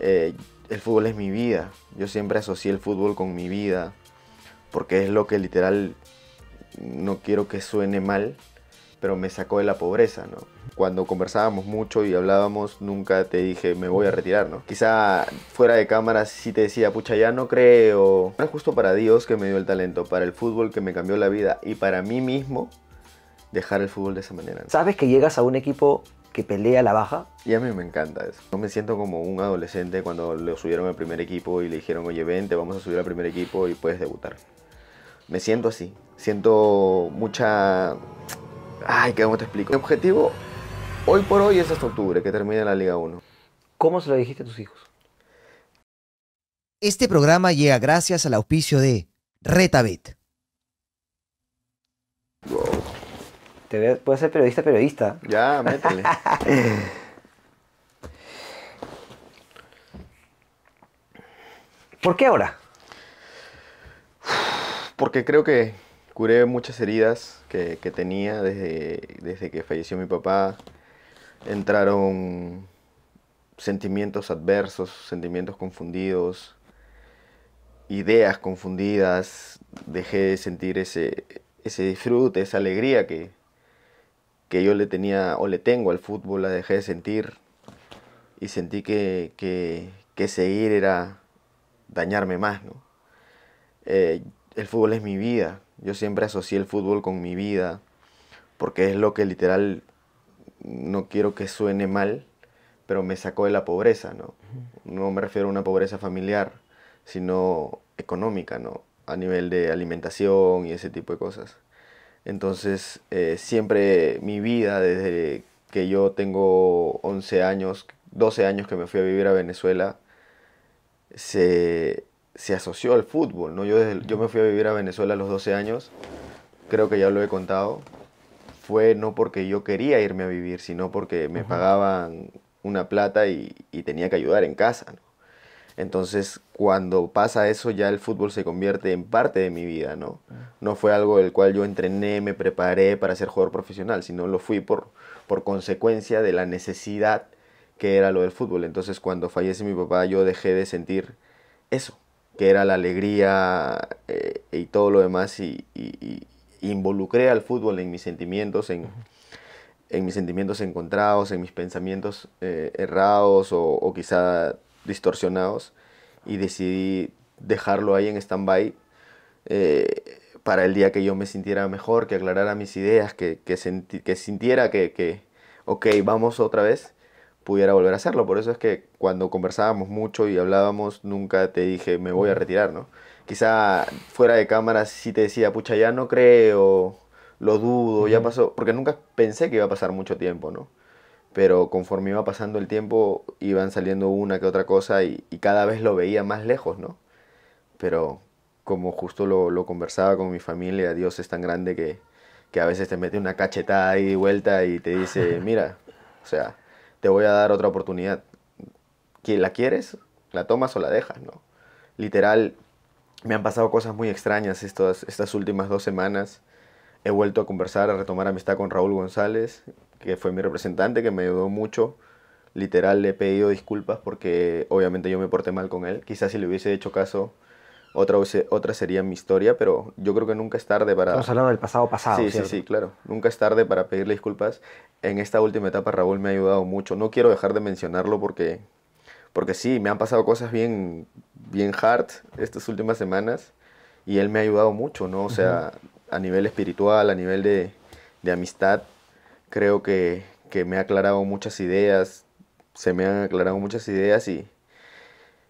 Eh, el fútbol es mi vida. Yo siempre asocié el fútbol con mi vida, porque es lo que literal, no quiero que suene mal, pero me sacó de la pobreza, ¿no? Cuando conversábamos mucho y hablábamos, nunca te dije, me voy a retirar, ¿no? Quizá fuera de cámara sí te decía, pucha, ya no creo. Es justo para Dios que me dio el talento, para el fútbol que me cambió la vida y para mí mismo dejar el fútbol de esa manera. Sabes que llegas a un equipo que pelea la baja. Y a mí me encanta eso. No me siento como un adolescente cuando lo subieron al primer equipo y le dijeron, oye, vente, vamos a subir al primer equipo y puedes debutar. Me siento así. Siento mucha... Ay, ¿cómo te explico? Mi objetivo hoy por hoy es hasta octubre, que termine la Liga 1. ¿Cómo se lo dijiste a tus hijos? Este programa llega gracias al auspicio de Retabet. Te ser periodista, periodista. Ya, métele. ¿Por qué ahora? Porque creo que curé muchas heridas que, que tenía desde, desde que falleció mi papá. Entraron sentimientos adversos, sentimientos confundidos, ideas confundidas. Dejé de sentir ese, ese disfrute, esa alegría que, que yo le tenía o le tengo al fútbol, la dejé de sentir y sentí que, que, seguir era dañarme más, ¿no? Eh, el fútbol es mi vida, yo siempre asocié el fútbol con mi vida, porque es lo que literal, no quiero que suene mal, pero me sacó de la pobreza, ¿no? No me refiero a una pobreza familiar, sino económica, ¿no? A nivel de alimentación y ese tipo de cosas. Entonces, eh, siempre mi vida, desde que yo tengo 11 años, 12 años que me fui a vivir a Venezuela, se, asoció al fútbol. ¿no? Yo, me fui a vivir a Venezuela a los 12 años, creo que ya lo he contado. Fue no porque yo quería irme a vivir, sino porque me pagaban una plata y, y, tenía que ayudar en casa. Entonces, cuando pasa eso, ya el fútbol se convierte en parte de mi vida, ¿no? Ah. No fue algo del cual yo entrené, me preparé para ser jugador profesional, sino lo fui por, por consecuencia de la necesidad que era lo del fútbol. Entonces, cuando fallece mi papá, yo dejé de sentir eso, que era la alegría eh, y todo lo demás, y, involucré al fútbol en mis sentimientos, en mis sentimientos encontrados, en mis pensamientos eh, errados o, o, quizá distorsionados y decidí dejarlo ahí en stand-by eh, para el día que yo me sintiera mejor, que aclarara mis ideas, que, que, que sintiera que, que, ok, vamos otra vez, pudiera volver a hacerlo. Por eso es que cuando conversábamos mucho y hablábamos, nunca te dije, me voy a retirar, ¿no? Quizá fuera de cámara si te decía, pucha, ya no creo, lo dudo, ya pasó, porque nunca pensé que iba a pasar mucho tiempo, ¿no? pero conforme iba pasando el tiempo iban saliendo una que otra cosa y, cada vez lo veía más lejos, ¿no? Pero como justo lo, conversaba con mi familia, Dios es tan grande que, a veces te mete una cachetada ahí de vuelta y te dice, mira, o sea, te voy a dar otra oportunidad. ¿La quieres? ¿La tomas o la dejas? ¿no? Literal, me han pasado cosas muy extrañas estas, estas últimas dos semanas. He vuelto a conversar, a retomar amistad con Raúl González que fue mi representante, que me ayudó mucho. Literal, le he pedido disculpas porque obviamente yo me porté mal con él. Quizás si le hubiese hecho caso, otra, otra sería mi historia, pero yo creo que nunca es tarde para... Estamos hablando del pasado pasado. Sí, sí, sí, claro. Nunca es tarde para pedirle disculpas. En esta última etapa Raúl me ha ayudado mucho. No quiero dejar de mencionarlo porque, porque sí, me han pasado cosas bien, bien hard estas últimas semanas y él me ha ayudado mucho, ¿no? O sea, a nivel espiritual, a nivel de, de amistad, creo que, me ha aclarado muchas ideas, se me han aclarado muchas ideas y,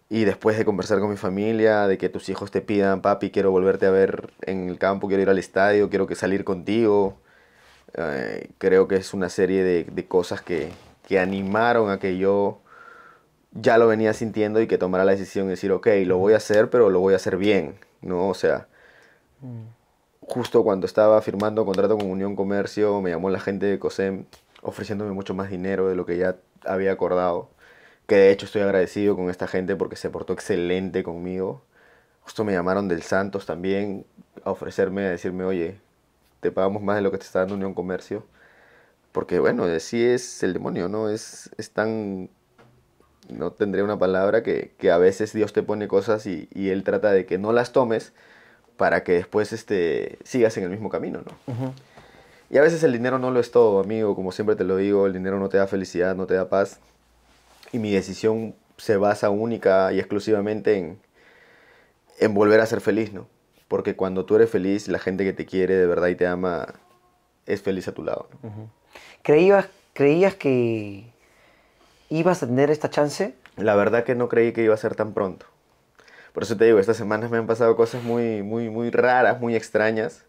y después de conversar con mi familia, de que tus hijos te pidan, papi, quiero volverte a ver en el campo, quiero ir al estadio, quiero que salir contigo, eh, creo que es una serie de, cosas que, animaron a que yo ya lo venía sintiendo y que tomara la decisión de decir, ok, lo voy a hacer, pero lo voy a hacer bien, ¿no? O sea... Mm justo cuando estaba firmando contrato con Unión Comercio, me llamó la gente de COSEM ofreciéndome mucho más dinero de lo que ya había acordado. Que de hecho estoy agradecido con esta gente porque se portó excelente conmigo. Justo me llamaron del Santos también a ofrecerme, a decirme, oye, te pagamos más de lo que te está dando Unión Comercio. Porque bueno, así es el demonio, ¿no? Es, es tan... No tendría una palabra que, a veces Dios te pone cosas y, y Él trata de que no las tomes, para que después este, sigas en el mismo camino, ¿no? Y a veces el dinero no lo es todo, amigo, como siempre te lo digo, el dinero no te da felicidad, no te da paz. Y mi decisión se basa única y exclusivamente en, en volver a ser feliz, ¿no? Porque cuando tú eres feliz, la gente que te quiere de verdad y te ama es feliz a tu lado. ¿Creías, ¿Creías que ibas a tener esta chance? La verdad que no creí que iba a ser tan pronto. Por eso te digo, estas semanas me han pasado cosas muy, muy, muy raras, muy extrañas.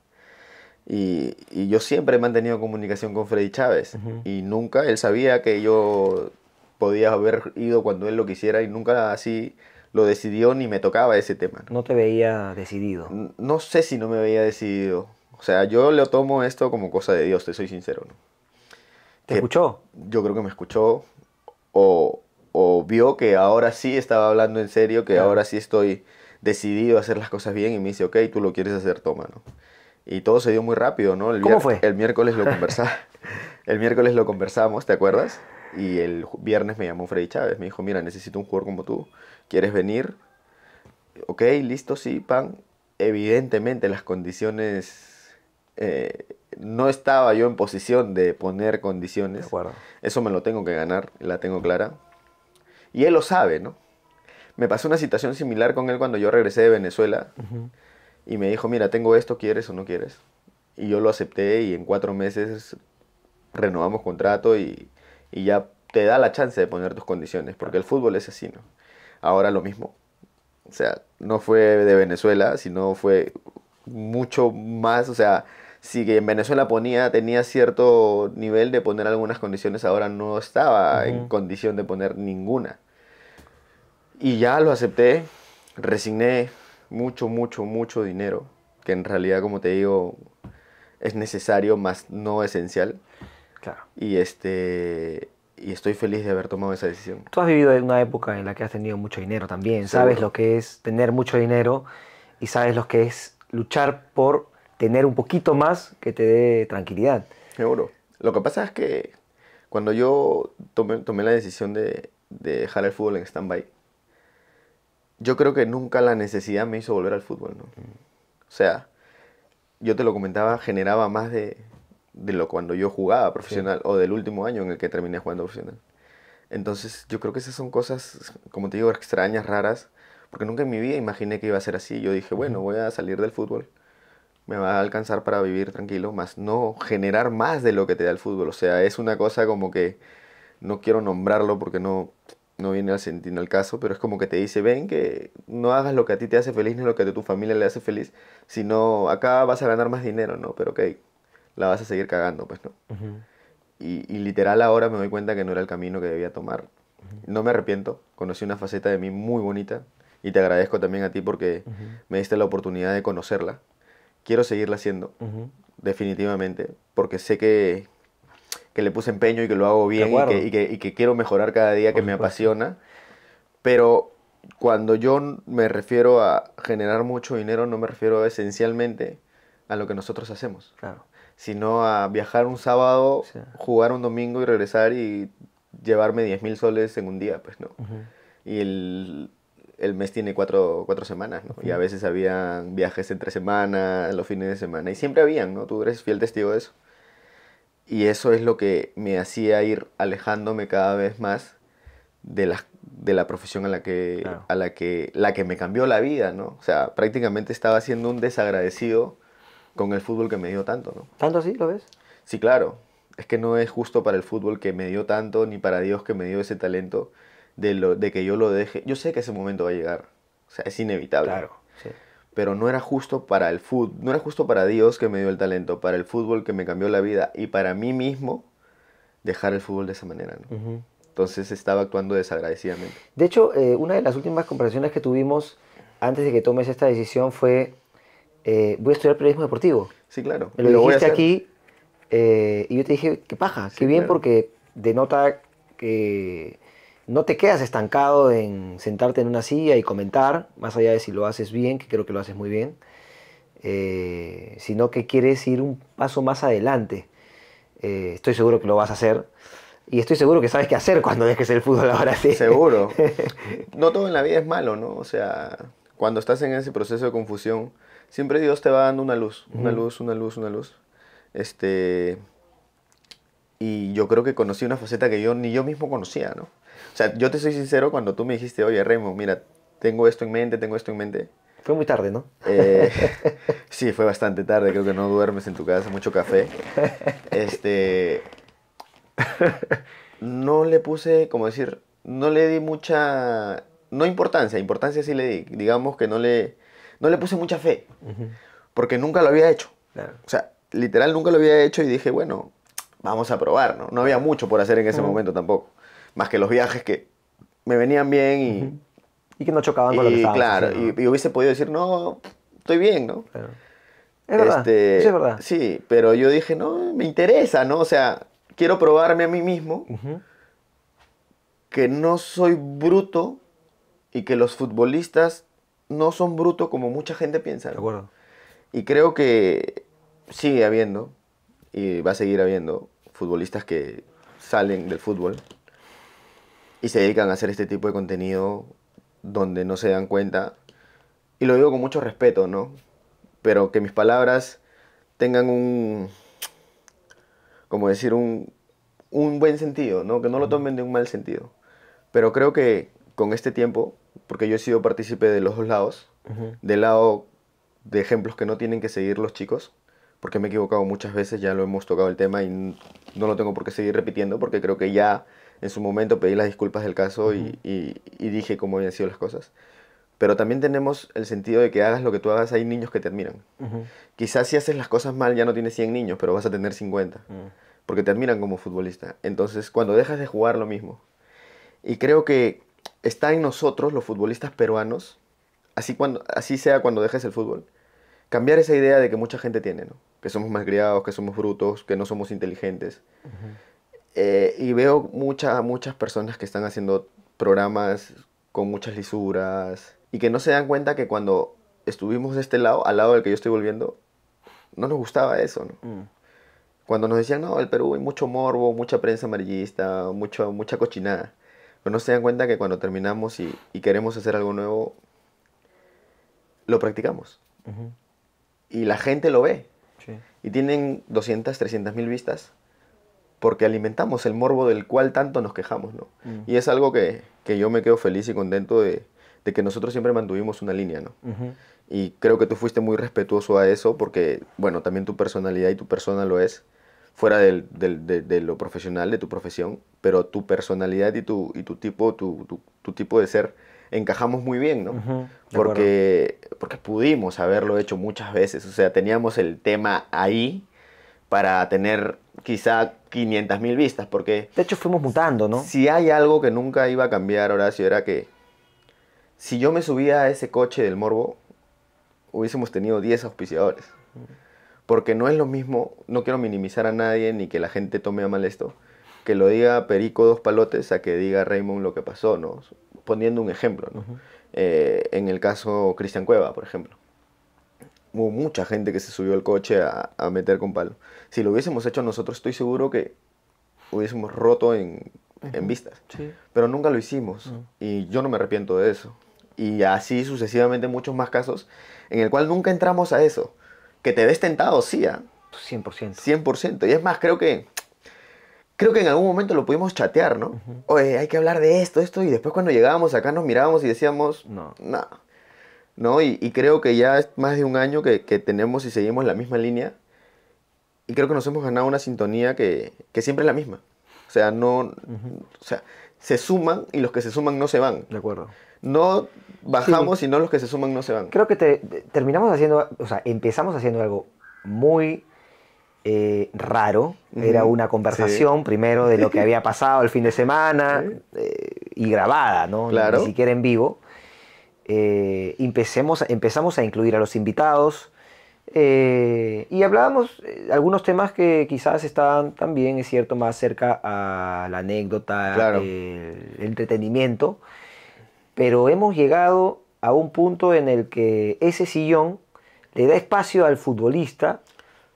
Y, yo siempre he mantenido comunicación con Freddy Chávez. Y nunca, él sabía que yo podía haber ido cuando él lo quisiera y nunca así lo decidió ni me tocaba ese tema. ¿no? te veía decidido? No sé si no me veía decidido. O sea, yo le tomo esto como cosa de Dios, te soy sincero. ¿no? ¿Te escuchó? Yo creo que me escuchó o, o vio que ahora sí estaba hablando en serio, que ahora sí estoy decidido a hacer las cosas bien y me dice, ok, tú lo quieres hacer, toma, ¿no? Y todo se dio muy rápido, ¿no? El fue? El miércoles lo conversamos, el miércoles lo conversamos, ¿te acuerdas? Y el viernes me llamó Freddy Chávez, me dijo, mira, necesito un jugador como tú, ¿quieres venir? Ok, listo, sí, pan. Evidentemente las condiciones... Eh, no estaba yo en posición de poner condiciones. Eso me lo tengo que ganar, la tengo clara y él lo sabe, ¿no? Me pasó una situación similar con él cuando yo regresé de Venezuela y me dijo, mira, tengo esto, ¿quieres o no quieres? Y yo lo acepté y en cuatro meses renovamos contrato y, ya te da la chance de poner tus condiciones, porque el fútbol es así, ¿no? Ahora lo mismo. O sea, no fue de Venezuela, sino fue mucho más, o sea, si en Venezuela ponía, tenía cierto nivel de poner algunas condiciones, ahora no estaba en condición de poner ninguna. Y ya lo acepté, resigné mucho, mucho, mucho dinero, que en realidad, como te digo, es necesario, más no esencial. Claro. Y, este, y estoy feliz de haber tomado esa decisión. Tú has vivido en una época en la que has tenido mucho dinero también. Sabes lo que es tener mucho dinero y sabes lo que es luchar por tener un poquito más que te dé tranquilidad. Seguro. Lo que pasa es que cuando yo tomé, tomé la decisión de, de dejar el fútbol en stand-by, yo creo que nunca la necesidad me hizo volver al fútbol, ¿no? O sea, yo te lo comentaba, generaba más de, lo cuando yo jugaba profesional o del último año en el que terminé jugando profesional. Entonces, yo creo que esas son cosas, como te digo, extrañas, raras, porque nunca en mi vida imaginé que iba a ser así. Yo dije, bueno, voy a salir del fútbol, me va a alcanzar para vivir tranquilo, más no generar más de lo que te da el fútbol. O sea, es una cosa como que no quiero nombrarlo porque no no viene al, sentido, al caso, pero es como que te dice, ven que no hagas lo que a ti te hace feliz, ni lo que a tu familia le hace feliz, sino acá vas a ganar más dinero, ¿no? Pero ok, la vas a seguir cagando, pues, ¿no? y, literal ahora me doy cuenta que no era el camino que debía tomar. No me arrepiento, conocí una faceta de mí muy bonita y te agradezco también a ti porque me diste la oportunidad de conocerla. Quiero seguirla haciendo, definitivamente, porque sé que, que le puse empeño y que lo hago bien y que, quiero mejorar cada día, que me apasiona. Pero cuando yo me refiero a generar mucho dinero, no me refiero esencialmente a lo que nosotros hacemos. Claro. Sino a viajar un sábado, jugar un domingo y regresar y llevarme 10 mil soles en un día, pues no. Y el, mes tiene cuatro, semanas, Y a veces había viajes entre semanas, los fines de semana, y siempre habían, ¿no? Tú eres fiel testigo de eso. Y eso es lo que me hacía ir alejándome cada vez más de la, de la profesión a la que, a la que, la que me cambió la vida, ¿no? O sea, prácticamente estaba siendo un desagradecido con el fútbol que me dio tanto, ¿no? ¿Tanto así lo ves? Sí, claro. Es que no es justo para el fútbol que me dio tanto, ni para Dios que me dio ese talento, de, lo, de que yo lo deje. Yo sé que ese momento va a llegar. O sea, es inevitable. Claro, sí pero no era justo para el fútbol, no era justo para Dios que me dio el talento, para el fútbol que me cambió la vida y para mí mismo dejar el fútbol de esa manera. Entonces estaba actuando desagradecidamente. De hecho, eh, una de las últimas conversaciones que tuvimos antes de que tomes esta decisión fue, eh, voy a estudiar periodismo deportivo. Sí, claro. lo, dijiste aquí eh, y yo te dije, qué paja, qué bien porque denota que no te quedas estancado en sentarte en una silla y comentar, más allá de si lo haces bien, que creo que lo haces muy bien, eh, sino que quieres ir un paso más adelante. Eh, estoy seguro que lo vas a hacer. Y estoy seguro que sabes qué hacer cuando dejes el fútbol ahora sí. Seguro. No todo en la vida es malo, ¿no? O sea, cuando estás en ese proceso de confusión, siempre Dios te va dando una luz, una luz, una luz, una luz. Este, y yo creo que conocí una faceta que yo ni yo mismo conocía, ¿no? O sea, yo te soy sincero, cuando tú me dijiste, oye, Remo, mira, tengo esto en mente, tengo esto en mente. Fue muy tarde, ¿no? Eh, sí, fue bastante tarde, creo que no duermes en tu casa, mucho café. Este... no le puse, como decir, no le di mucha... No importancia, importancia sí le di. Digamos que no le, no le puse mucha fe, porque nunca lo había hecho. O sea, literal nunca lo había hecho y dije, bueno, vamos a probar, ¿no? No había mucho por hacer en ese momento tampoco más que los viajes que me venían bien y... Y que no chocaban con lo que estaba Claro, Y, hubiese podido decir, no, estoy bien, ¿no? Este, es verdad, sí, pero yo dije, no, me interesa, ¿no? O sea, quiero probarme a mí mismo que no soy bruto y que los futbolistas no son brutos como mucha gente piensa. De acuerdo. Y creo que sigue habiendo, y va a seguir habiendo, futbolistas que salen del fútbol y se dedican a hacer este tipo de contenido donde no se dan cuenta. Y lo digo con mucho respeto, ¿no? Pero que mis palabras tengan un, como decir, un, buen sentido, ¿no? Que no lo tomen de un mal sentido. Pero creo que con este tiempo, porque yo he sido partícipe de los dos lados, del lado de ejemplos que no tienen que seguir los chicos, porque me he equivocado muchas veces, ya lo hemos tocado el tema y no lo tengo por qué seguir repitiendo, porque creo que ya en su momento pedí las disculpas del caso y, dije cómo habían sido las cosas. Pero también tenemos el sentido de que hagas lo que tú hagas, hay niños que te admiran. Quizás si haces las cosas mal ya no tienes 100 niños, pero vas a tener 50, Porque te porque terminan como futbolista. Entonces, cuando dejas de jugar, lo mismo. Y creo que está en nosotros, los futbolistas peruanos, así, cuando, así sea cuando dejes el fútbol, cambiar esa idea de que mucha gente tiene, ¿no? que somos malcriados, que somos brutos, que no somos inteligentes. Eh, y veo muchas muchas personas que están haciendo programas con muchas lisuras y que no se dan cuenta que cuando estuvimos de este lado, al lado del que yo estoy volviendo, no nos gustaba eso, ¿no? Mm. Cuando nos decían, no, el Perú hay mucho morbo, mucha prensa amarillista, mucho, mucha cochinada. Pero no se dan cuenta que cuando terminamos y, queremos hacer algo nuevo, lo practicamos. Y la gente lo ve. Y tienen 200, 300 mil vistas porque alimentamos el morbo del cual tanto nos quejamos, ¿no? Mm. Y es algo que, que, yo me quedo feliz y contento de, que nosotros siempre mantuvimos una línea, ¿no? Y creo que tú fuiste muy respetuoso a eso porque, bueno, también tu personalidad y tu persona lo es, fuera del, del, de, lo profesional, de tu profesión, pero tu personalidad y tu, y tu, tipo, tu, tu, tipo de ser encajamos muy bien, ¿no? porque, porque pudimos haberlo hecho muchas veces, o sea, teníamos el tema ahí para tener quizá 500 mil vistas, porque... De hecho, fuimos mutando, ¿no? Si hay algo que nunca iba a cambiar, Horacio, era que si yo me subía a ese coche del Morbo, hubiésemos tenido 10 auspiciadores. Porque no es lo mismo, no quiero minimizar a nadie ni que la gente tome a mal esto, que lo diga Perico dos palotes a que diga Raymond lo que pasó, ¿no? Poniendo un ejemplo, ¿no? Eh, en el caso Cristian Cueva, por ejemplo hubo mucha gente que se subió al coche a, meter con palo. Si lo hubiésemos hecho nosotros, estoy seguro que hubiésemos roto en, vistas. Pero nunca lo hicimos. Y yo no me arrepiento de eso. Y así sucesivamente muchos más casos en el cual nunca entramos a eso. Que te ves tentado, sí. 100%. ¿ah? 100%. Y es más, creo que creo que en algún momento lo pudimos chatear, ¿no? hoy Oye, hay que hablar de esto, esto, y después cuando llegábamos acá nos mirábamos y decíamos, no, no, ¿no? Y, creo que ya es más de un año que, que, tenemos y seguimos la misma línea. Y creo que nos hemos ganado una sintonía que, que siempre es la misma. O sea, no. sea, se suman y los que se suman no se van. De acuerdo. No bajamos y no los que se suman no se van. Creo que te, terminamos haciendo. O sea, empezamos haciendo algo muy eh, raro. Era una conversación primero de lo que había pasado el fin de semana eh, y grabada, ¿no? Claro. ni siquiera en vivo eh, empecemos, empezamos a incluir a los invitados eh, y hablábamos eh, algunos temas que quizás están también, es cierto, más cerca a la anécdota, el entretenimiento, pero hemos llegado a un punto en el que ese sillón le da espacio al futbolista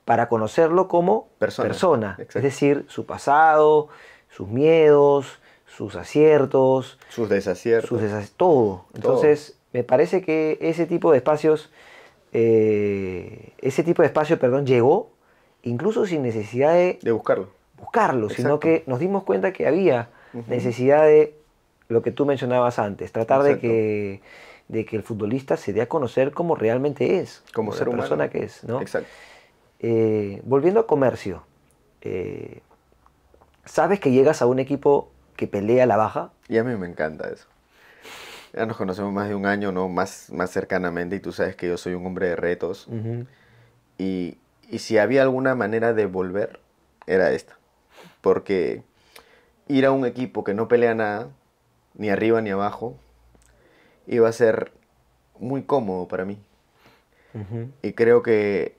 para conocerlo como persona, es decir, su pasado, sus miedos, sus aciertos, sus desaciertos, sus desaciertos todo. Entonces, me parece que ese tipo de espacios, eh, ese tipo de espacio, perdón, llegó incluso sin necesidad de, buscarlo. Buscarlo, sino que nos dimos cuenta que había necesidad de lo que tú mencionabas antes, tratar de que, de que el futbolista se dé a conocer como realmente es, como, ser la persona que es. Exacto. Eh, volviendo a comercio, eh, sabes que llegas a un equipo que pelea a la baja. Y a mí me encanta eso. Ya nos conocemos más de un año, ¿no? Más, más cercanamente y tú sabes que yo soy un hombre de retos. y, y, si había alguna manera de volver, era esta. Porque ir a un equipo que no pelea nada, ni arriba ni abajo, iba a ser muy cómodo para mí. Y creo que...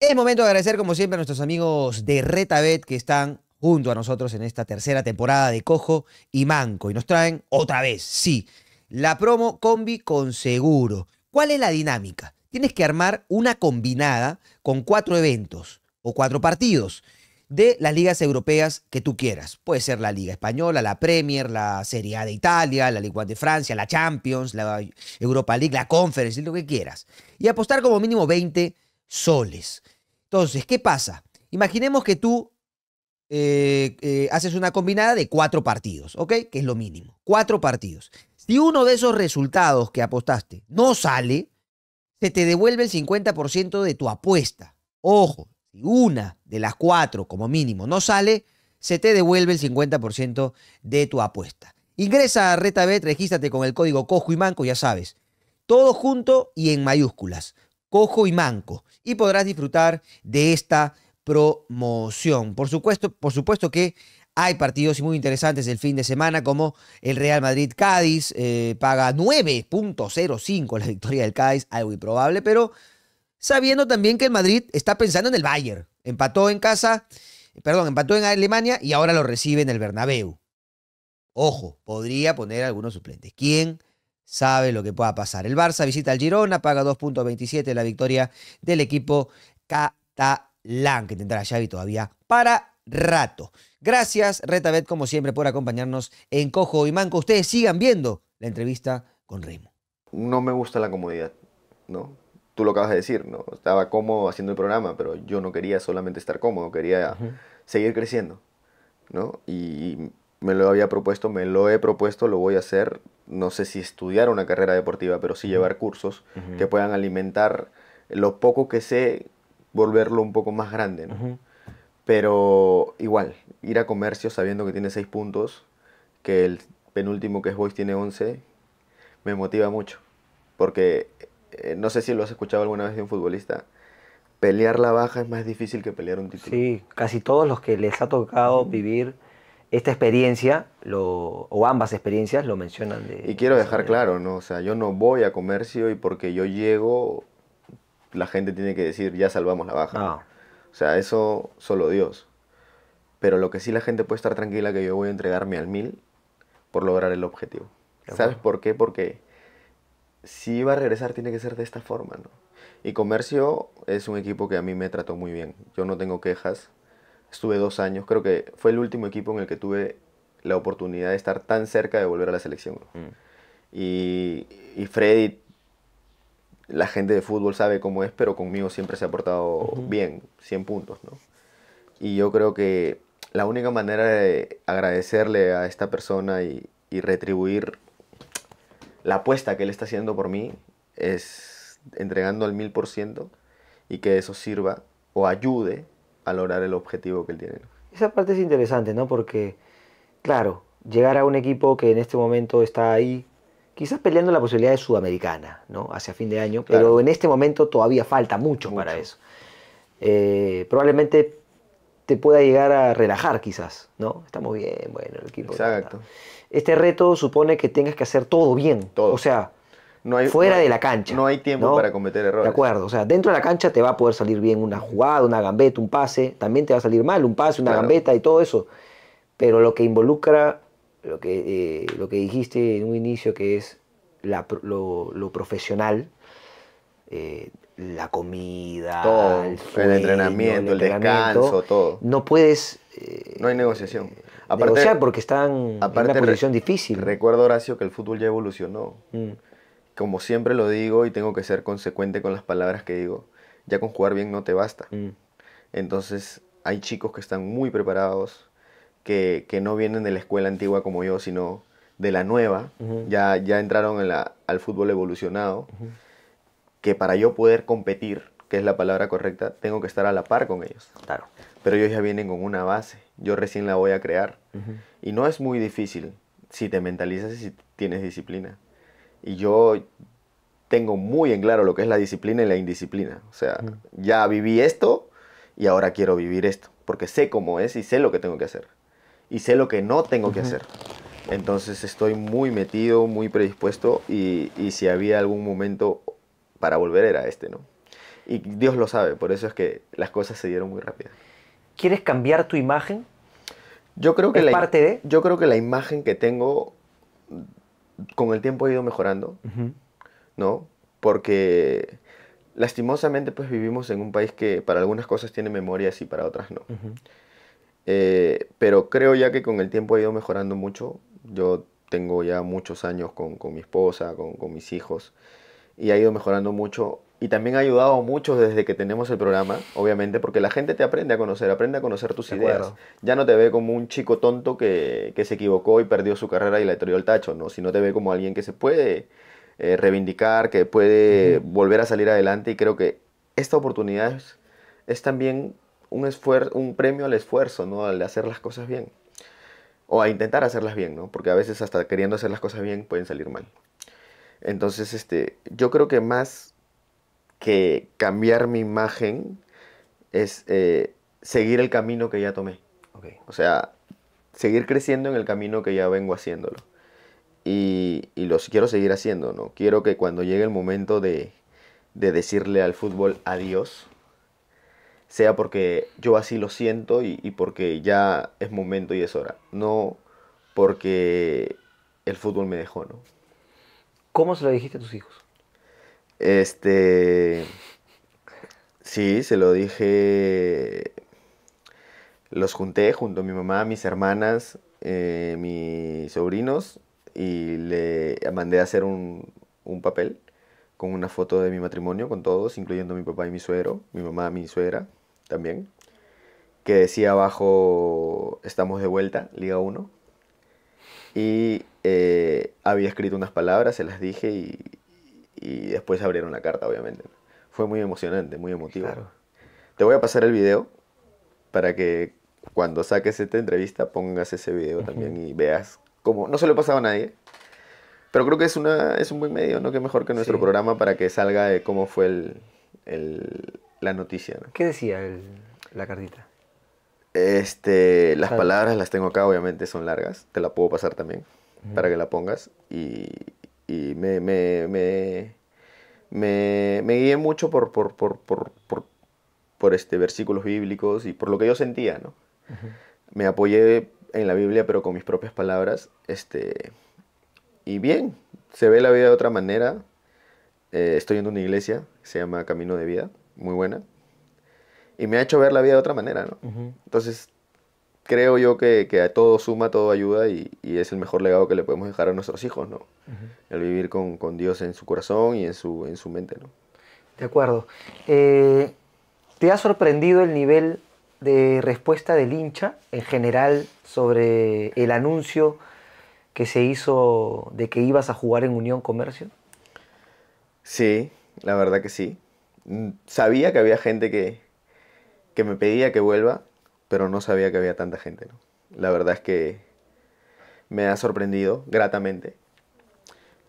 Es momento de agradecer como siempre a nuestros amigos de Retabet que están junto a nosotros en esta tercera temporada de Cojo y Manco y nos traen otra vez, sí, la promo combi con seguro. ¿Cuál es la dinámica? Tienes que armar una combinada con cuatro eventos o cuatro partidos de las ligas europeas que tú quieras. Puede ser la Liga Española, la Premier, la Serie A de Italia, la Liga de Francia, la Champions, la Europa League, la Conference, lo que quieras. Y apostar como mínimo 20 soles. Entonces, ¿qué pasa? Imaginemos que tú eh, eh, haces una combinada de cuatro partidos, ¿ok? Que es lo mínimo. Cuatro partidos. Si uno de esos resultados que apostaste no sale, se te devuelve el 50% de tu apuesta. Ojo, si una de las cuatro como mínimo no sale, se te devuelve el 50% de tu apuesta. Ingresa a RetaBet, regístrate con el código Cojo y Manco, ya sabes. Todo junto y en mayúsculas. Cojo y Manco. Y podrás disfrutar de esta promoción. Por supuesto, por supuesto que hay partidos muy interesantes el fin de semana, como el Real Madrid-Cádiz, eh, paga 9.05 la victoria del Cádiz, algo improbable, pero sabiendo también que el Madrid está pensando en el Bayern. Empató en casa, perdón, empató en Alemania y ahora lo recibe en el Bernabéu. Ojo, podría poner algunos suplentes. ¿Quién sabe lo que pueda pasar? El Barça visita al Girona, paga 2.27 la victoria del equipo catalán, que tendrá Xavi todavía para rato. Gracias, Retabet, como siempre, por acompañarnos en Cojo y Manco. Ustedes sigan viendo la entrevista con Remo. No me gusta la comodidad, ¿no? Tú lo acabas de decir, ¿no? Estaba cómodo haciendo el programa, pero yo no quería solamente estar cómodo, quería seguir creciendo, ¿no? Y me lo había propuesto, me lo he propuesto, lo voy a hacer. No sé si estudiar una carrera deportiva, pero sí llevar cursos que puedan alimentar lo poco que sé, volverlo un poco más grande. ¿no? Pero igual, ir a comercio sabiendo que tiene 6 puntos, que el penúltimo que es Boys tiene 11, me motiva mucho. Porque eh, no sé si lo has escuchado alguna vez de un futbolista, pelear la baja es más difícil que pelear un título. Sí, casi todos los que les ha tocado vivir esta experiencia, o ambas experiencias, lo mencionan. De, y quiero dejar claro, ¿no? O sea, yo no voy a comercio y porque yo llego, la gente tiene que decir, ya salvamos la baja. No. O sea, eso solo Dios. Pero lo que sí la gente puede estar tranquila que yo voy a entregarme al mil por lograr el objetivo. ¿Sabes por qué? Porque si iba a regresar tiene que ser de esta forma, ¿no? Y Comercio es un equipo que a mí me trató muy bien. Yo no tengo quejas. Estuve dos años. Creo que fue el último equipo en el que tuve la oportunidad de estar tan cerca de volver a la selección. Mm. Y, y Freddy la gente de fútbol sabe cómo es, pero conmigo siempre se ha portado bien, 100 puntos, Y yo creo que la única manera de agradecerle a esta persona y, retribuir la apuesta que él está haciendo por mí es entregando al mil por ciento y que eso sirva o ayude a lograr el objetivo que él tiene. Esa parte es interesante, ¿no? Porque, claro, llegar a un equipo que en este momento está ahí, quizás peleando la posibilidad de Sudamericana, ¿no? Hacia fin de año, pero en este momento todavía falta mucho, para eso. Eh, probablemente te pueda llegar a relajar quizás, ¿no? Estamos bien, bueno, el equipo. Exacto. Este reto supone que tengas que hacer todo bien. Todo. O sea, fuera de la cancha. No hay tiempo para cometer errores. De acuerdo, o sea, dentro de la cancha te va a poder salir bien una jugada, una gambeta, un pase, también te va a salir mal un pase, una gambeta y todo eso. Pero lo que involucra lo que, eh, lo que dijiste en un inicio, que es lo, profesional, eh, la comida, el, entrenamiento, el, descanso, todo. No puedes... no hay eh, negociación. Aparte, negociar porque están en una posición difícil. Recuerdo, Horacio, que el fútbol ya evolucionó. Mm. Como siempre lo digo y tengo que ser consecuente con las palabras que digo, ya con jugar bien no te basta. Mm. Entonces hay chicos que están muy preparados, que, no vienen de la escuela antigua como yo, sino de la nueva, ya, ya entraron en la, al fútbol evolucionado, que para yo poder competir, que es la palabra correcta, tengo que estar a la par con ellos. Claro. Pero ellos ya vienen con una base, yo recién la voy a crear. Y no es muy difícil si te mentalizas y si tienes disciplina. Y yo tengo muy en claro lo que es la disciplina y la indisciplina. O sea, ya viví esto y ahora quiero vivir esto, porque sé cómo es y sé lo que tengo que hacer y sé lo que no tengo que hacer. Entonces estoy muy metido, muy predispuesto y, si había algún momento para volver era este, ¿no? Y Dios lo sabe, por eso es que las cosas se dieron muy rápido. ¿Quieres cambiar tu imagen? Yo creo que, la, parte de? Yo creo que la imagen que tengo con el tiempo ha ido mejorando, ¿no? Porque lastimosamente pues vivimos en un país que para algunas cosas tiene memorias y para otras no. Eh, pero creo ya que con el tiempo ha ido mejorando mucho. Yo tengo ya muchos años con, con mi esposa, con, con, mis hijos, y ha ido mejorando mucho. Y también ha ayudado mucho desde que tenemos el programa, obviamente, porque la gente te aprende a conocer, aprende a conocer tus ideas. Ya no te ve como un chico tonto que, que, se equivocó y perdió su carrera y le tiró el tacho, ¿no? sino te ve como alguien que se puede eh, reivindicar, que puede volver a salir adelante. Y creo que esta oportunidad es también un, un premio al esfuerzo, ¿no? Al hacer las cosas bien. O a intentar hacerlas bien, ¿no? Porque a veces hasta queriendo hacer las cosas bien pueden salir mal. Entonces, este, yo creo que más que cambiar mi imagen es eh, seguir el camino que ya tomé. O sea, seguir creciendo en el camino que ya vengo haciéndolo. Y, y los quiero seguir haciendo, ¿no? Quiero que cuando llegue el momento de, de decirle al fútbol adiós, sea porque yo así lo siento y, porque ya es momento y es hora, no porque el fútbol me dejó, ¿no? ¿Cómo se lo dijiste a tus hijos? Este... Sí, se lo dije. Los junté junto a mi mamá, mis hermanas, eh, mis sobrinos y le mandé a hacer un, papel con una foto de mi matrimonio con todos, incluyendo mi papá y mi suero, mi mamá, mi suegra, también, que decía abajo, estamos de vuelta, Liga 1. Y eh, había escrito unas palabras, se las dije y, después abrieron la carta, obviamente. Fue muy emocionante, muy emotivo. Te voy a pasar el video para que cuando saques esta entrevista pongas ese video también y veas cómo... No se lo he pasado a nadie, pero creo que es, una, es un buen medio, ¿no? Que mejor que nuestro programa para que salga de cómo fue el, la noticia. ¿Qué decía el, la cartita? Este, las ah. palabras las tengo acá, obviamente son largas, te la puedo pasar también para que la pongas. Y, y me, me, me, me, me guié mucho por, por, por, por, por, por, este, versículos bíblicos y por lo que yo sentía, ¿no? Me apoyé en la Biblia, pero con mis propias palabras. Este, y bien, se ve la vida de otra manera. Eh, estoy en una iglesia, se llama Camino de Vida muy buena. Y me ha hecho ver la vida de otra manera, ¿no? Entonces, creo yo que, a todo suma, todo ayuda y, es el mejor legado que le podemos dejar a nuestros hijos, ¿no? El vivir con, Dios en su corazón y en su, en su mente, ¿no? De acuerdo. Eh, ¿Te ha sorprendido el nivel de respuesta del hincha en general sobre el anuncio que se hizo de que ibas a jugar en Unión Comercio? Sí, la verdad que sí. Mm, sabía que había gente que, que me pedía que vuelva, pero no sabía que había tanta gente. La verdad es que me ha sorprendido gratamente.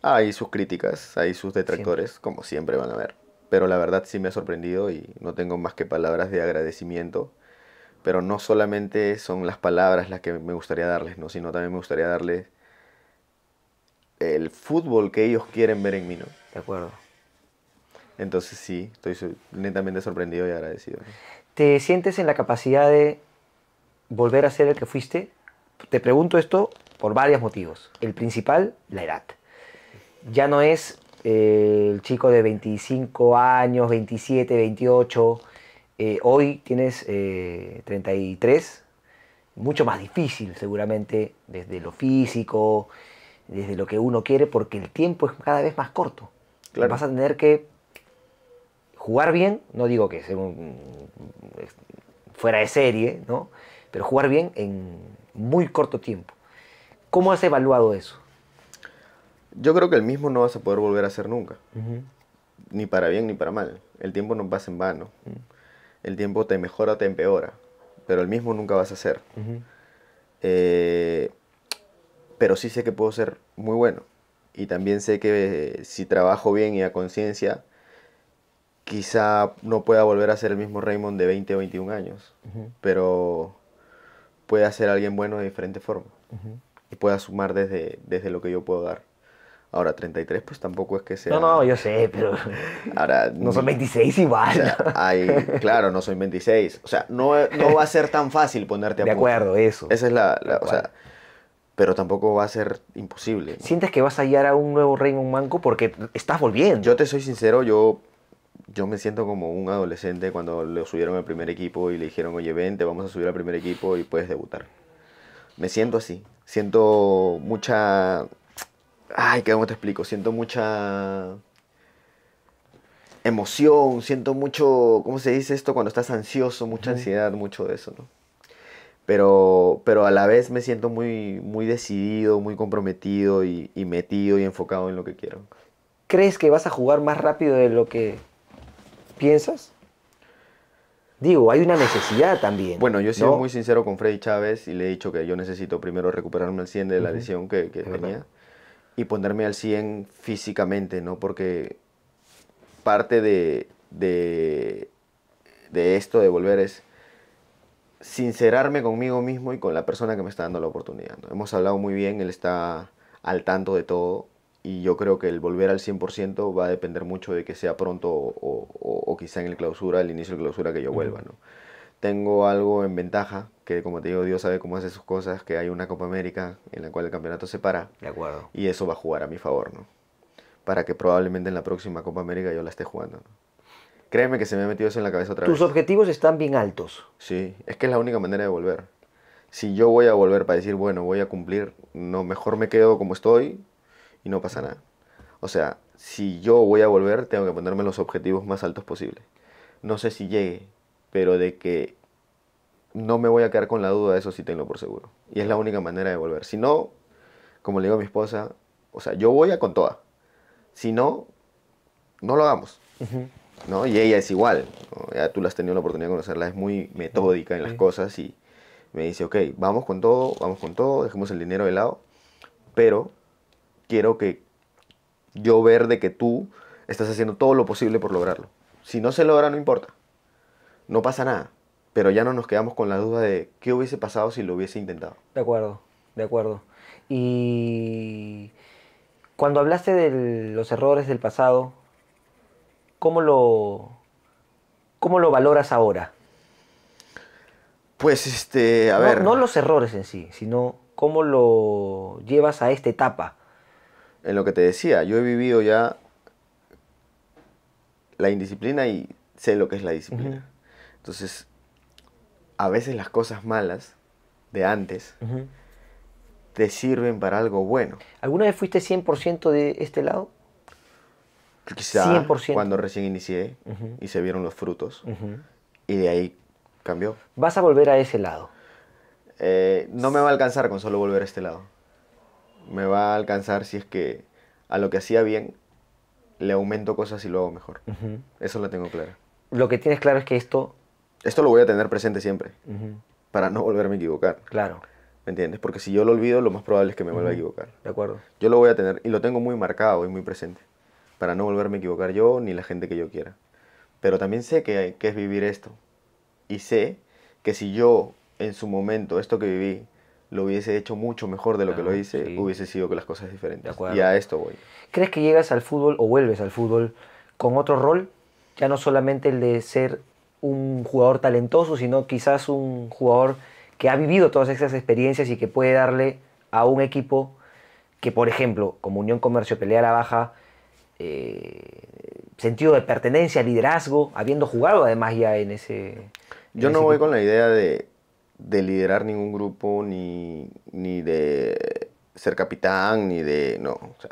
Hay sus críticas, hay sus detractores, como siempre van a ver. Pero la verdad sí me ha sorprendido y no tengo más que palabras de agradecimiento. Pero no solamente son las palabras las que me gustaría darles, ¿no? sino también me gustaría darles el fútbol que ellos quieren ver en mí. ¿no? De acuerdo. Entonces sí, estoy netamente sorprendido y agradecido. ¿Te sientes en la capacidad de volver a ser el que fuiste? Te pregunto esto por varios motivos. El principal, la edad. Ya no es eh, el chico de 25 años, 27, 28. Eh, hoy tienes 33, eh, mucho más difícil seguramente desde lo físico, desde lo que uno quiere, porque el tiempo es cada vez más corto. Vas a tener que jugar bien, no digo que sea fuera de serie, ¿no? pero jugar bien en muy corto tiempo. ¿Cómo has evaluado eso? Yo creo que el mismo no vas a poder volver a hacer nunca, ni para bien ni para mal. El tiempo no pasa en vano. El tiempo te mejora, te empeora, pero el mismo nunca vas a hacer. Eh, pero sí sé que puedo ser muy bueno y también sé que si trabajo bien y a conciencia, quizá no pueda volver a ser el mismo Raymond de 20 o 21 años, pero puede ser alguien bueno de diferente forma y pueda sumar desde, desde lo que yo puedo dar. Ahora, 33 pues tampoco es que sea... No, no, yo sé, pero... Ahora, no son 26 igual. claro, no soy 26. O sea, no, no, va a ser tan fácil ponerte a De acuerdo, eso. Esa es la... o sea, pero tampoco va a ser imposible. ¿Sientes que vas a hallar a un nuevo Raymond Manco porque estás volviendo? Yo te soy sincero, yo yo me siento como un adolescente cuando lo subieron al primer equipo y le dijeron, oye, ven, te vamos a subir al primer equipo y puedes debutar. Me siento así. Siento mucha... Ay, ¿cómo te explico? Siento mucha emoción, siento mucho, ¿cómo se dice esto? Cuando estás ansioso, mucha ansiedad, mucho de eso, ¿no? Pero, pero a la vez me siento muy, muy decidido, muy comprometido y, y metido y enfocado en lo que quiero. ¿Crees que vas a jugar más rápido de lo que ¿Piensas? Digo, hay una necesidad también. Bueno, yo he sido muy sincero con Freddy Chávez y le he dicho que yo necesito primero recuperarme al 100 de la lesión que, tenía y ponerme al 100 físicamente, ¿no? Porque parte de, de, esto, de volver, es sincerarme conmigo mismo y con la persona que me está dando la oportunidad. Hemos hablado muy bien, él está al tanto de todo, y yo creo que el volver al 100% va a depender mucho de que sea pronto o, quizá en el clausura, al inicio del clausura que yo vuelva, ¿no? Tengo algo en ventaja, que como te digo, Dios sabe cómo hace sus cosas, que hay una Copa América en la cual el campeonato se para. De acuerdo. Y eso va a jugar a mi favor, ¿no? Para que probablemente en la próxima Copa América yo la esté jugando, Créeme que se me ha metido eso en la cabeza otra vez. Tus objetivos están bien altos. Sí, es que es la única manera de volver. Si yo voy a volver para decir, bueno, voy a cumplir, no, mejor me quedo como estoy, no pasa nada. O sea, si yo voy a volver, tengo que ponerme los objetivos más altos posibles. No sé si llegue, pero de que no me voy a quedar con la duda, de eso sí tengo por seguro. Y es la única manera de volver. Si no, como le digo a mi esposa, o sea, yo voy a con toda. Si no, no lo hagamos. ¿no? Y ella es igual. Ya tú la has tenido la oportunidad de conocerla, es muy metódica en las cosas y me dice, ok, vamos con todo, vamos con todo, dejemos el dinero de lado, pero quiero que yo ver de que tú estás haciendo todo lo posible por lograrlo. Si no se logra, no importa. No pasa nada. Pero ya no nos quedamos con la duda de qué hubiese pasado si lo hubiese intentado. De acuerdo, de acuerdo. Y cuando hablaste de los errores del pasado, ¿cómo lo, cómo lo valoras ahora? Pues este, a ver. No los errores en sí, sino cómo lo llevas a esta etapa en lo que te decía, yo he vivido ya la indisciplina y sé lo que es la disciplina. Entonces, a veces las cosas malas de antes te sirven para algo bueno. ¿Alguna vez fuiste 100% de este lado? Quizá cuando recién inicié y se vieron los frutos. Y de ahí cambió. ¿Vas a volver a ese lado? Eh, no me va a alcanzar con solo volver a este lado me va a alcanzar si es que a lo que hacía bien le aumento cosas y lo hago mejor. Eso lo tengo claro. Lo que tienes claro es que esto... Esto lo voy a tener presente siempre, para no volverme a equivocar. Claro. ¿Me entiendes? Porque si yo lo olvido, lo más probable es que me vuelva a equivocar. De acuerdo. Yo lo voy a tener, y lo tengo muy marcado y muy presente, para no volverme a equivocar yo ni la gente que yo quiera. Pero también sé que, hay que es vivir esto. Y sé que si yo en su momento, esto que viví, lo hubiese hecho mucho mejor de lo que lo ah, hice, hubiese sido que las cosas diferentes. Y a esto voy. ¿Crees que llegas al fútbol o vuelves al fútbol con otro rol? Ya no solamente el de ser un jugador talentoso, sino quizás un jugador que ha vivido todas esas experiencias y que puede darle a un equipo que, por ejemplo, como Unión Comercio Pelea la Baja, eh, sentido de pertenencia, liderazgo, habiendo jugado además ya en ese... Yo no voy con la idea de de liderar ningún grupo, ni, de ser capitán, ni de... No, o sea,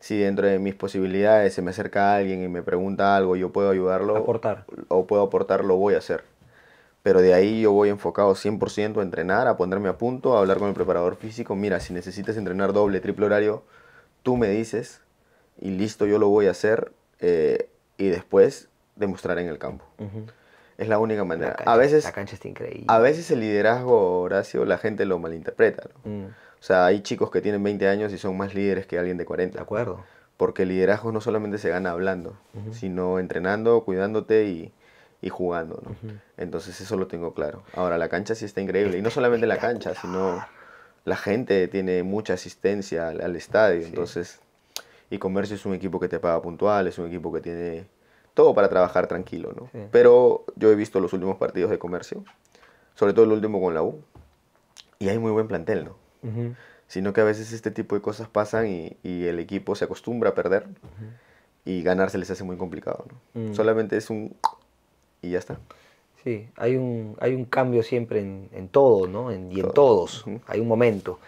si dentro de mis posibilidades se me acerca alguien y me pregunta algo, yo puedo ayudarlo. Aportar. O puedo aportar, lo voy a hacer. Pero de ahí yo voy enfocado 100% a entrenar, a ponerme a punto, a hablar con el preparador físico. Mira, si necesitas entrenar doble, triple horario, tú me dices y listo, yo lo voy a hacer. Eh, y después demostrar en el campo. Es la única manera. a veces, está increíble. A veces el liderazgo, Horacio, la gente lo malinterpreta. Mm. O sea, hay chicos que tienen 20 años y son más líderes que alguien de 40. De acuerdo. Porque el liderazgo no solamente se gana hablando, sino entrenando, cuidándote y, jugando. Entonces eso lo tengo claro. Ahora, la cancha sí está increíble. y no solamente la cancha, sino la gente tiene mucha asistencia al, estadio. Entonces, y Comercio es un equipo que te paga puntual, es un equipo que tiene todo para trabajar tranquilo, ¿no? Pero yo he visto los últimos partidos de comercio, sobre todo el último con la U, y hay muy buen plantel, ¿no? Sino que a veces este tipo de cosas pasan y, el equipo se acostumbra a perder y ganar se les hace muy complicado, ¿no? Mm. Solamente es un... y ya está. Sí, hay un, hay un cambio siempre en, en todo, ¿no? y en todos, hay un momento.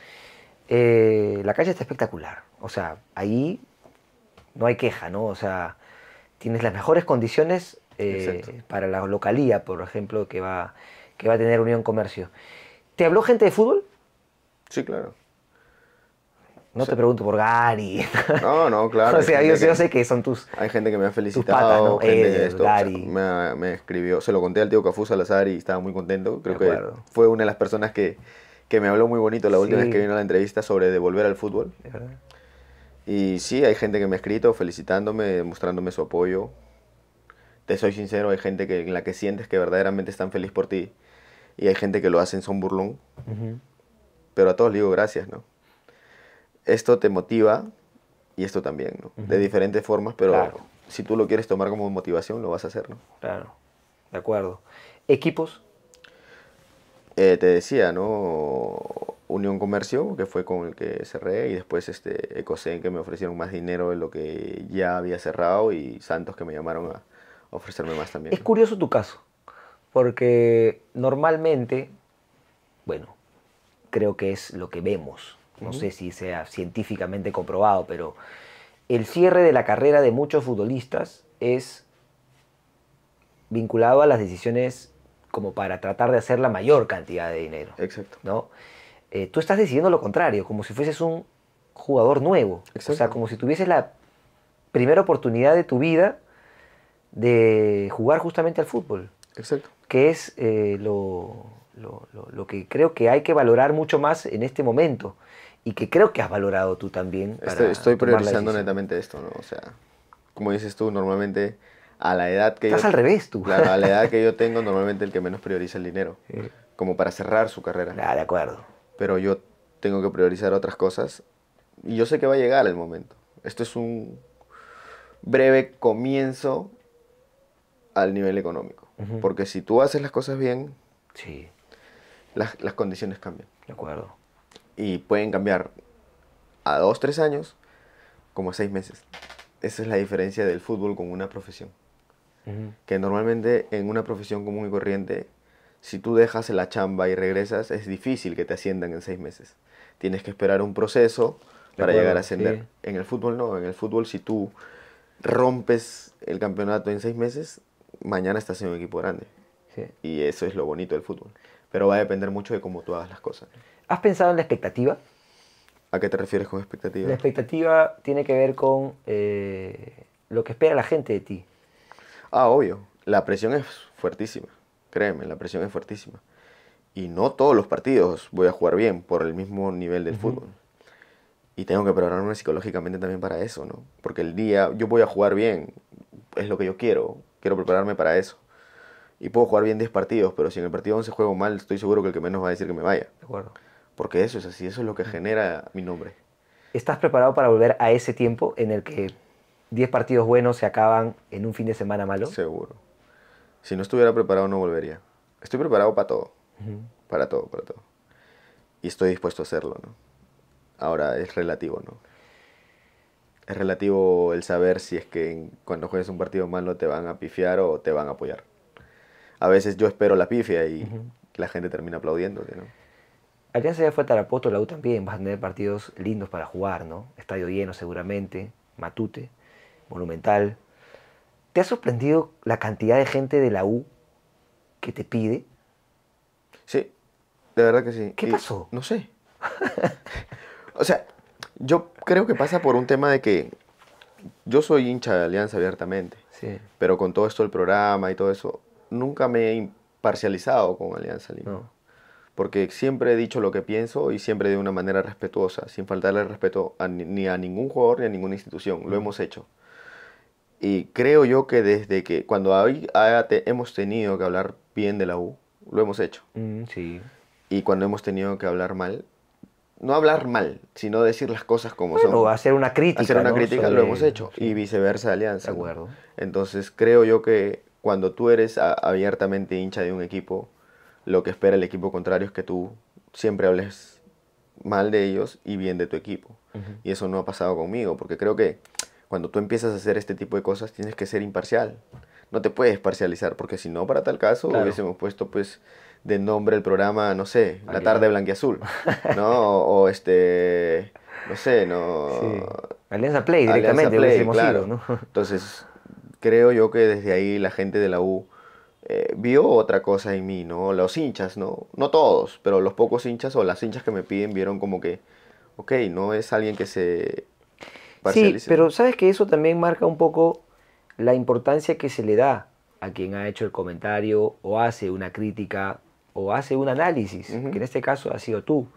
Eh, la calle está espectacular, o sea, ahí no hay queja, ¿no? O sea, tienes las mejores condiciones eh, para la localía, por ejemplo, que va, que va a tener Unión Comercio. ¿Te habló gente de fútbol? Sí, claro. No te pregunto por Gary. No, no, claro. yo, sé que son tus. Hay gente que me ha felicitado. Patas, esto, Gary. me, escribió. Se lo conté al tío Cafú Salazar y estaba muy contento. Creo que fue una de las personas que, que me habló muy bonito la última vez que vino a la entrevista sobre devolver al fútbol. Y sí, hay gente que me ha escrito felicitándome, mostrándome su apoyo. Te soy sincero, hay gente que, en la que sientes que verdaderamente están feliz por ti. Y hay gente que lo hacen son burlón. Pero a todos les digo gracias, ¿no? Esto te motiva y esto también, ¿no? De diferentes formas, pero si tú lo quieres tomar como motivación, lo vas a hacer, ¿no? Claro, de acuerdo. ¿Equipos? Eh, te decía, ¿no? Unión Comercio, que fue con el que cerré, y después este Ecosen, que me ofrecieron más dinero de lo que ya había cerrado, y Santos, que me llamaron a ofrecerme más también. Es curioso tu caso, porque normalmente, bueno, creo que es lo que vemos, no sé si sea científicamente comprobado, pero el cierre de la carrera de muchos futbolistas es vinculado a las decisiones como para tratar de hacer la mayor cantidad de dinero. Exacto. ¿no? Eh, tú estás decidiendo lo contrario, como si fueses un jugador nuevo. O sea, como si tuvieses la primera oportunidad de tu vida de jugar justamente al fútbol. Exacto. Que es eh, lo, lo, que creo que hay que valorar mucho más en este momento y que creo que has valorado tú también. estoy, priorizando netamente esto, ¿no? O sea, como dices tú, normalmente a la edad que... Estás al revés tú. Claro, a la edad que yo tengo, normalmente el que menos prioriza el dinero, como para cerrar su carrera. Ah, de acuerdo pero yo tengo que priorizar otras cosas. Y yo sé que va a llegar el momento. Esto es un breve comienzo al nivel económico. Porque si tú haces las cosas bien, sí. las, condiciones cambian. De acuerdo. Y pueden cambiar a dos, tres años, como a seis meses. Esa es la diferencia del fútbol con una profesión. Que normalmente en una profesión común y corriente si tú dejas la chamba y regresas, es difícil que te asciendan en seis meses. Tienes que esperar un proceso para llegar a ascender. En el fútbol no, en el fútbol si tú rompes el campeonato en seis meses, mañana estás en un equipo grande. Y eso es lo bonito del fútbol. Pero va a depender mucho de cómo tú hagas las cosas. ¿Has pensado en la expectativa? ¿A qué te refieres con expectativa? La expectativa tiene que ver con eh, lo que espera la gente de ti. Ah, obvio. La presión es fuertísima. Créeme, la presión es fuertísima. Y no todos los partidos voy a jugar bien por el mismo nivel del fútbol. Y tengo que prepararme psicológicamente también para eso, ¿no? Porque el día yo voy a jugar bien, es lo que yo quiero, quiero prepararme para eso. Y puedo jugar bien 10 partidos, pero si en el partido 11 juego mal, estoy seguro que el que menos va a decir que me vaya. De acuerdo. Porque eso es así, eso es lo que genera mi nombre. ¿Estás preparado para volver a ese tiempo en el que 10 partidos buenos se acaban en un fin de semana malo? Seguro. Si no estuviera preparado no volvería. Estoy preparado para todo, para todo, para todo. Y estoy dispuesto a hacerlo, ¿no? Ahora es relativo, ¿no? Es relativo el saber si es que cuando juegues un partido malo te van a pifiar o te van a apoyar. A veces yo espero la pifia y la gente termina aplaudiéndote, ¿no? de se fue Tarapoto, la U también, vas a tener partidos lindos para jugar, ¿no? Estadio lleno seguramente, Matute, Monumental, ¿Te ha sorprendido la cantidad de gente de la U que te pide? Sí, de verdad que sí. ¿Qué pasó? No sé. o sea, yo creo que pasa por un tema de que yo soy hincha de Alianza abiertamente, sí. pero con todo esto del programa y todo eso, nunca me he imparcializado con Alianza Lima. Porque siempre he dicho lo que pienso y siempre de una manera respetuosa, sin faltarle respeto ni a ningún jugador ni a ninguna institución. Lo mm. hemos hecho. Y creo yo que desde que cuando hemos tenido que hablar bien de la U, lo hemos hecho. Mm, sí. Y cuando hemos tenido que hablar mal, no hablar mal, sino decir las cosas como son. hacer una crítica. Hacer una crítica lo hemos hecho. Y viceversa Alianza. De acuerdo. Entonces creo yo que cuando tú eres abiertamente hincha de un equipo, lo que espera el equipo contrario es que tú siempre hables mal de ellos y bien de tu equipo. Y eso no ha pasado conmigo, porque creo que cuando tú empiezas a hacer este tipo de cosas tienes que ser imparcial. No te puedes parcializar, porque si no, para tal caso hubiésemos puesto pues de nombre el programa, no sé, La tarde blanquiazul, ¿no? O, este, no sé, no... Alianza Play directamente, claro. ¿no? Entonces, creo yo que desde ahí la gente de la U eh, vio otra cosa en mí, ¿no? Los hinchas, ¿no? No todos, pero los pocos hinchas o las hinchas que me piden vieron como que, ok, no es alguien que se Sí, pero sabes que eso también marca un poco la importancia que se le da a quien ha hecho el comentario o hace una crítica o hace un análisis, que en este caso ha sido tú.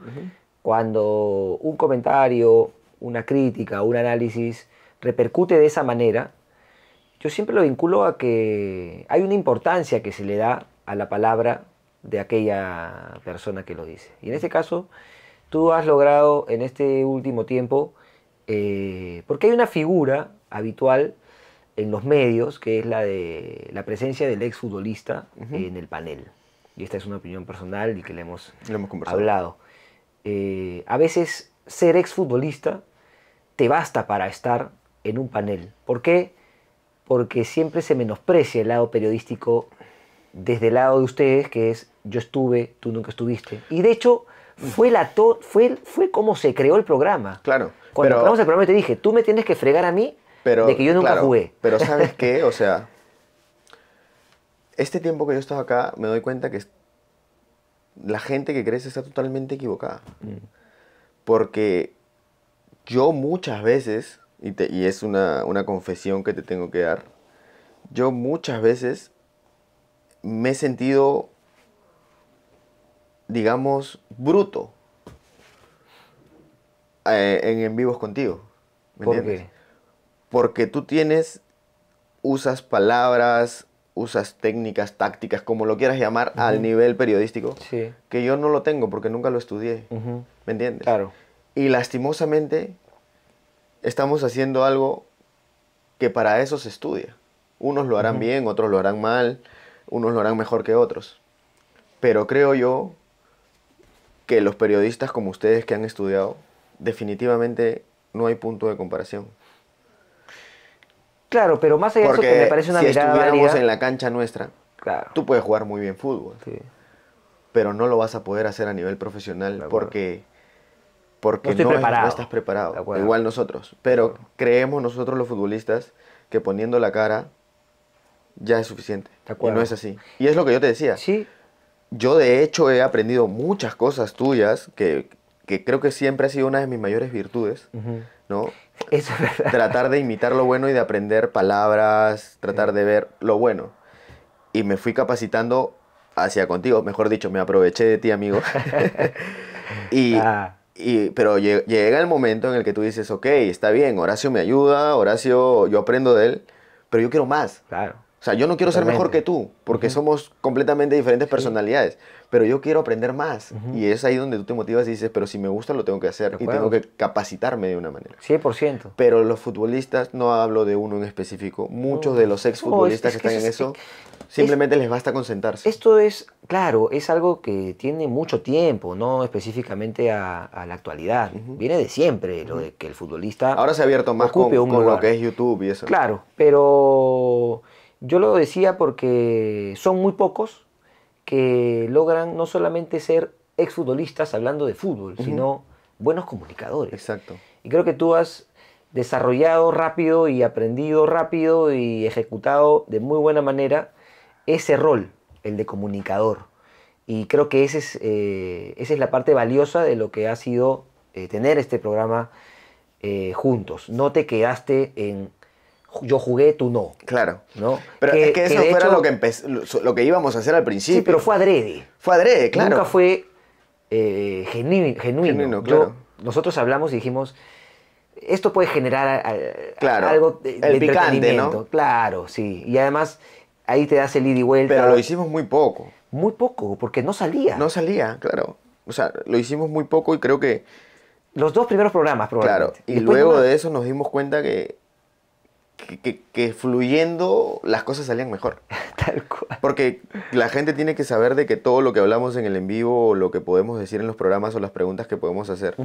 Cuando un comentario, una crítica, un análisis repercute de esa manera, yo siempre lo vinculo a que hay una importancia que se le da a la palabra de aquella persona que lo dice. Y en este caso, tú has logrado en este último tiempo eh, porque hay una figura habitual en los medios que es la de la presencia del exfutbolista en el panel. Y esta es una opinión personal y que le hemos, hablado. Eh, a veces ser exfutbolista te basta para estar en un panel. ¿Por qué? Porque siempre se menosprecia el lado periodístico desde el lado de ustedes, que es yo estuve, tú nunca estuviste. Y de hecho, fue, la fue, como se creó el programa. Claro. Cuando pero, creamos el programa te dije, tú me tienes que fregar a mí de que yo nunca jugué. Pero ¿sabes qué? O sea, este tiempo que yo he estado acá, me doy cuenta que la gente que crece está totalmente equivocada. Mm. Porque yo muchas veces, y, te, es una, una confesión que te tengo que dar, yo muchas veces me he sentido digamos, bruto eh, en vivos contigo. ¿Me ¿Por Qué? Porque tú tienes, usas palabras, usas técnicas, tácticas, como lo quieras llamar, al nivel periodístico, que yo no lo tengo porque nunca lo estudié. ¿Me entiendes? Claro. Y lastimosamente estamos haciendo algo que para eso se estudia. Unos lo harán bien, otros lo harán mal, unos lo harán mejor que otros. Pero creo yo que los periodistas como ustedes que han estudiado, definitivamente no hay punto de comparación. Claro, pero más allá de eso que me parece una si mirada estuviéramos en la cancha nuestra, tú puedes jugar muy bien fútbol. Pero no lo vas a poder hacer a nivel profesional porque porque no, no estás preparado. Igual nosotros, pero creemos nosotros los futbolistas que poniendo la cara ya es suficiente. Y no es así. Y es lo que yo te decía. Sí yo de hecho he aprendido muchas cosas tuyas que, creo que siempre ha sido una de mis mayores virtudes, ¿no? Eso es Tratar de imitar lo bueno y de aprender palabras, tratar de ver lo bueno. Y me fui capacitando hacia contigo, mejor dicho, me aproveché de ti, amigo. Ah. y, pero llega el momento en el que tú dices, ok, está bien, Horacio me ayuda, Horacio, yo aprendo de él, pero yo quiero más. Claro. O sea, yo no quiero ser mejor que tú, porque somos completamente diferentes personalidades, pero yo quiero aprender más. Y es ahí donde tú te motivas y dices, pero si me gusta lo tengo que hacer y tengo que capacitarme de una manera. 100%. Pero los futbolistas, no hablo de uno en específico, muchos de los exfutbolistas futbolistas que están en eso, simplemente les basta concentrarse. Esto es, claro, es algo que tiene mucho tiempo, no específicamente a, la actualidad. Viene de siempre, lo de que el futbolista... Ahora se ha abierto más con lo que es YouTube y eso. Claro, pero... Yo lo decía porque son muy pocos que logran no solamente ser exfutbolistas hablando de fútbol, sino buenos comunicadores. Exacto. Y creo que tú has desarrollado rápido y aprendido rápido y ejecutado de muy buena manera ese rol, el de comunicador. Y creo que ese es, eh, esa es la parte valiosa de lo que ha sido eh, tener este programa eh, juntos. No te quedaste en yo jugué, tú no. Claro. ¿no? Pero es que eso fuera lo, que lo que íbamos a hacer al principio. Sí, pero fue adrede. Fue adrede, claro. Nunca fue eh, genuino. nosotros hablamos y dijimos, esto puede generar claro, algo de, el picante, ¿no? Claro, sí. Y además ahí te das el ida y vuelta. Pero lo hicimos muy poco. Muy poco, porque no salía. No salía, claro. O sea, lo hicimos muy poco y creo que... Los dos primeros programas, probablemente. Claro, y luego de eso nos dimos cuenta que que, fluyendo las cosas salían mejor. Tal cual. Porque la gente tiene que saber de que todo lo que hablamos en el en vivo, lo que podemos decir en los programas o las preguntas que podemos hacer,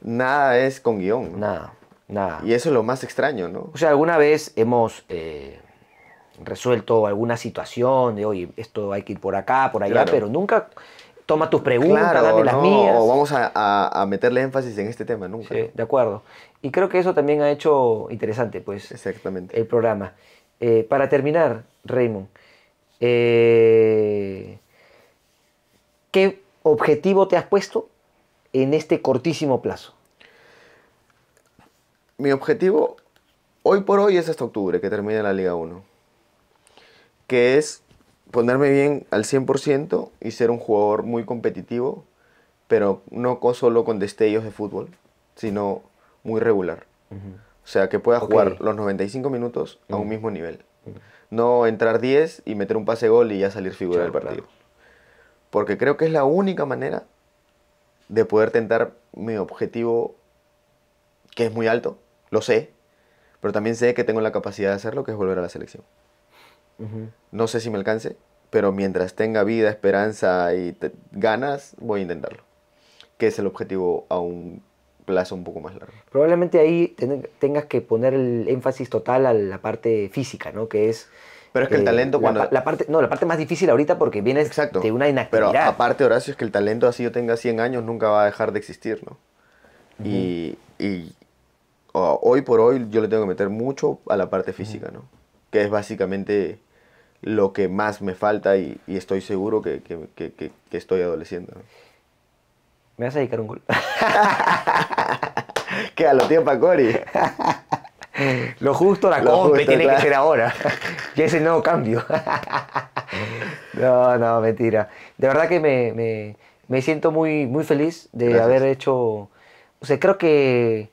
nada es con guión. Nada, nada. Y eso es lo más extraño, ¿no? O sea, alguna vez hemos... Eh, resuelto alguna situación de, oye, esto hay que ir por acá, por allá, pero nunca toma tus preguntas, dame las mías. O vamos a, meterle énfasis en este tema, nunca. Sí, de acuerdo. Y creo que eso también ha hecho interesante, pues, Exactamente. el programa. Eh, para terminar, Raymond, eh, ¿qué objetivo te has puesto en este cortísimo plazo? Mi objetivo hoy por hoy es hasta octubre, que termina la Liga 1, que es ponerme bien al 100% y ser un jugador muy competitivo, pero no solo con destellos de fútbol, sino muy regular. O sea, que pueda jugar los 95 minutos a un mismo nivel. No entrar 10 y meter un pase gol y ya salir figura del partido. Porque creo que es la única manera de poder tentar mi objetivo, que es muy alto, lo sé, pero también sé que tengo la capacidad de hacerlo, que es volver a la selección. No sé si me alcance, pero mientras tenga vida, esperanza y ganas, voy a intentarlo. Que es el objetivo aún plazo un poco más largo. Probablemente ahí tengas que poner el énfasis total a la parte física, ¿no? Que es... Pero es que el eh, talento cuando... La, parte, no, la parte más difícil ahorita porque viene Exacto. de una inactividad. Pero aparte, Horacio, es que el talento así yo tenga 100 años nunca va a dejar de existir, ¿no? Y, hoy por hoy yo le tengo que meter mucho a la parte física, ¿no? Que es básicamente lo que más me falta y, estoy seguro que, que, estoy adoleciendo. ¿Me vas a dedicar un gol? a los tíos para Cori. Lo justo la compra tiene que ser ahora. ya es el nuevo cambio. no, no, mentira. De verdad que me, me, siento muy, muy feliz de haber hecho. O sea, creo que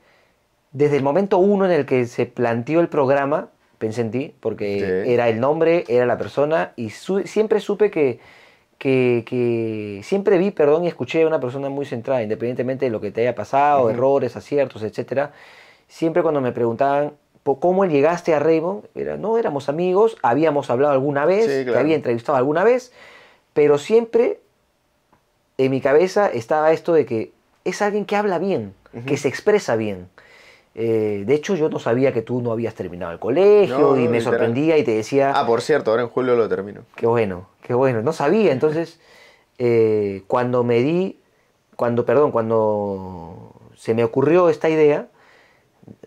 desde el momento uno en el que se planteó el programa, pensé en ti, porque era el nombre, era la persona, y siempre supe que que, siempre vi, perdón, y escuché a una persona muy centrada, independientemente de lo que te haya pasado, errores, aciertos, etc. Siempre cuando me preguntaban cómo llegaste a Raymond, no, éramos amigos, habíamos hablado alguna vez, te había entrevistado alguna vez, pero siempre en mi cabeza estaba esto de que es alguien que habla bien, que se expresa bien. Eh, de hecho, yo no sabía que tú no habías terminado el colegio y me sorprendía y te decía... Ah, por cierto, ahora en julio lo termino. Qué bueno, qué bueno. No sabía, entonces, eh, cuando me di, cuando, perdón, cuando se me ocurrió esta idea,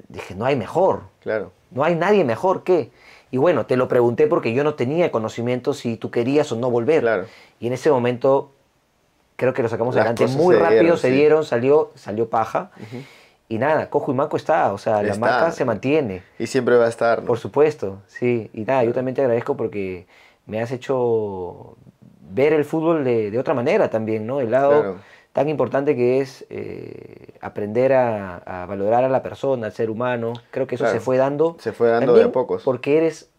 dije, no hay mejor. Claro. No hay nadie mejor que... Y bueno, te lo pregunté porque yo no tenía conocimiento si tú querías o no volver. Claro. Y en ese momento creo que lo sacamos adelante muy rápido, se dieron, salió, salió paja y nada, Cojo y Maco está, o sea, la marca se mantiene. Y siempre va a estar, ¿no? Por supuesto, sí. Y nada, yo también te agradezco porque me has hecho ver el fútbol de, otra manera también, ¿no? El lado tan importante que es eh, aprender a, valorar a la persona, al ser humano. Creo que eso se fue dando. Se fue dando de a pocos. Porque eres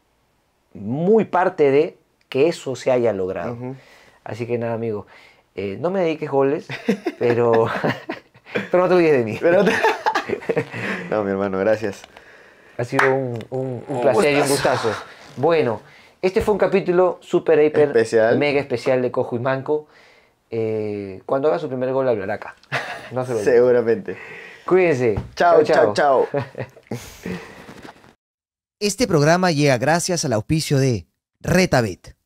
muy parte de que eso se haya logrado. Así que nada, amigo. Eh, no me dediques goles, pero... pero no te olvides de mí. Pero no, mi hermano, gracias. Ha sido un, placer y un gustazo. Bueno, este fue un capítulo super, hiper, especial. mega especial de Cojo y Manco. Eh, cuando haga su primer gol hablará acá. No se lo Seguramente. Cuídense. Chao, chao, chao. Este programa llega gracias al auspicio de Retabet